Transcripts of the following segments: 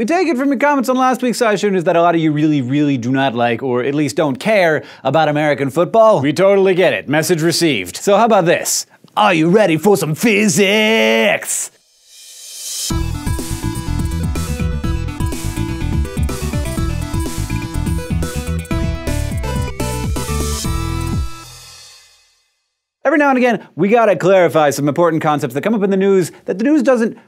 We take it from your comments on last week's session is that a lot of you really, really do not like, or at least don't care, about American football. We totally get it. Message received. So how about this? Are you ready for some physics? Every now and again, we gotta clarify some important concepts that come up in the news that the news doesn't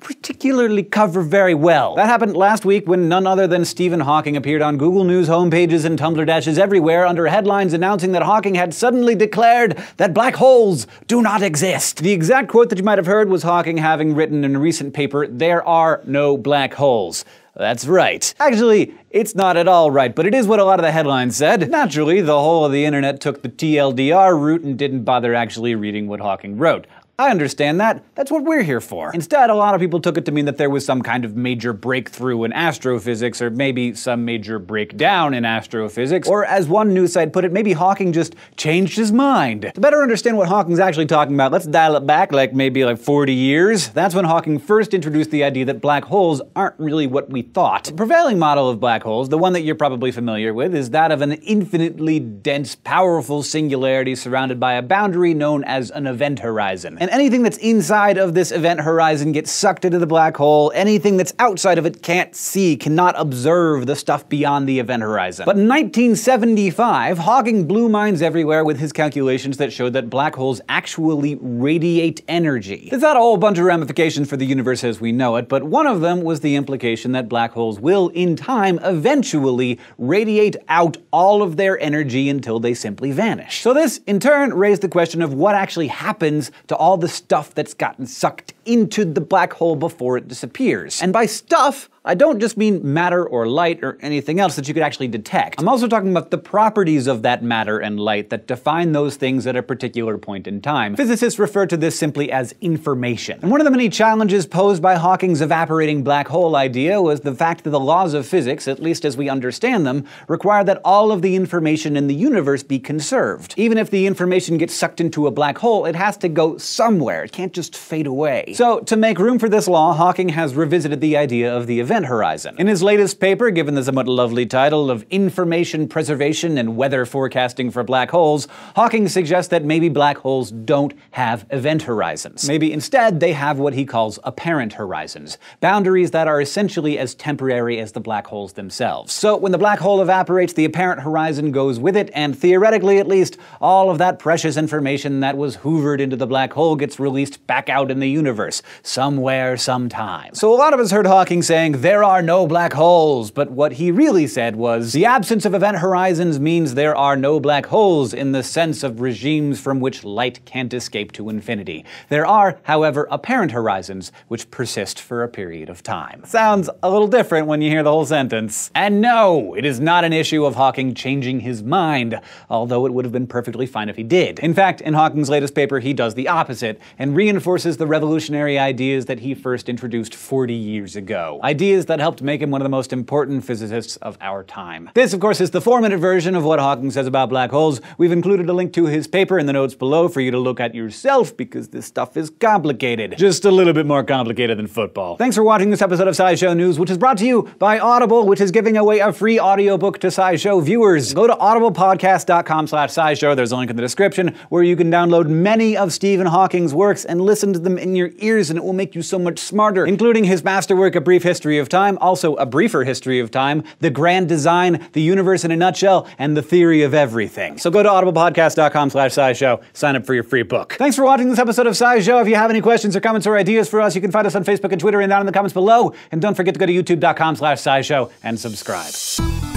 particularly cover very well. That happened last week when none other than Stephen Hawking appeared on Google News homepages and Tumblr dashes everywhere under headlines announcing that Hawking had suddenly declared that black holes do not exist. The exact quote that you might have heard was Hawking having written in a recent paper, there are no black holes. That's right. Actually, it's not at all right, but it is what a lot of the headlines said. Naturally, the whole of the internet took the TLDR route and didn't bother actually reading what Hawking wrote. I understand that. That's what we're here for. Instead, a lot of people took it to mean that there was some kind of major breakthrough in astrophysics, or maybe some major breakdown in astrophysics, or as one news site put it, maybe Hawking just changed his mind. To better understand what Hawking's actually talking about, let's dial it back like maybe like 40 years. That's when Hawking first introduced the idea that black holes aren't really what we thought. The prevailing model of black holes, the one that you're probably familiar with, is that of an infinitely dense, powerful singularity surrounded by a boundary known as an event horizon. And and anything that's inside of this event horizon gets sucked into the black hole. Anything that's outside of it can't see, cannot observe the stuff beyond the event horizon. But in 1975, Hawking blew minds everywhere with his calculations that showed that black holes actually radiate energy. There's not a whole bunch of ramifications for the universe as we know it, but one of them was the implication that black holes will, in time, eventually radiate out all of their energy until they simply vanish. So this, in turn, raised the question of what actually happens to all the stuff that's gotten sucked into the black hole before it disappears. And by stuff, I don't just mean matter or light or anything else that you could actually detect. I'm also talking about the properties of that matter and light that define those things at a particular point in time. Physicists refer to this simply as information. And one of the many challenges posed by Hawking's evaporating black hole idea was the fact that the laws of physics, at least as we understand them, require that all of the information in the universe be conserved. Even if the information gets sucked into a black hole, it has to go somewhere. It can't just fade away. So, to make room for this law, Hawking has revisited the idea of the event horizon. In his latest paper, given the somewhat lovely title of Information Preservation and Weather Forecasting for Black Holes, Hawking suggests that maybe black holes don't have event horizons. Maybe instead they have what he calls apparent horizons, boundaries that are essentially as temporary as the black holes themselves. So, when the black hole evaporates, the apparent horizon goes with it, and theoretically at least, all of that precious information that was hoovered into the black hole gets released back out in the universe universe, somewhere, sometime. So a lot of us heard Hawking saying, there are no black holes, but what he really said was, the absence of event horizons means there are no black holes in the sense of regimes from which light can't escape to infinity. There are, however, apparent horizons, which persist for a period of time. Sounds a little different when you hear the whole sentence. And no, it is not an issue of Hawking changing his mind, although it would have been perfectly fine if he did. In fact, in Hawking's latest paper, he does the opposite, and reinforces the revolutionary revolutionary ideas that he first introduced 40 years ago. Ideas that helped make him one of the most important physicists of our time. This, of course, is the four-minute version of what Hawking says about black holes. We've included a link to his paper in the notes below for you to look at yourself, because this stuff is complicated. Just a little bit more complicated than football. Thanks for watching this episode of SciShow News, which is brought to you by Audible, which is giving away a free audiobook to SciShow viewers. Go to audiblepodcast.com slash SciShow, there's a link in the description, where you can download many of Stephen Hawking's works and listen to them in your ears and it will make you so much smarter, including his masterwork A Brief History of Time, also A Briefer History of Time, The Grand Design, The Universe in a Nutshell, and The Theory of Everything. So go to audiblepodcast.com slash scishow, sign up for your free book. Thanks for watching this episode of SciShow. If you have any questions or comments or ideas for us, you can find us on Facebook and Twitter and down in the comments below. And don't forget to go to youtube.com slash scishow and subscribe.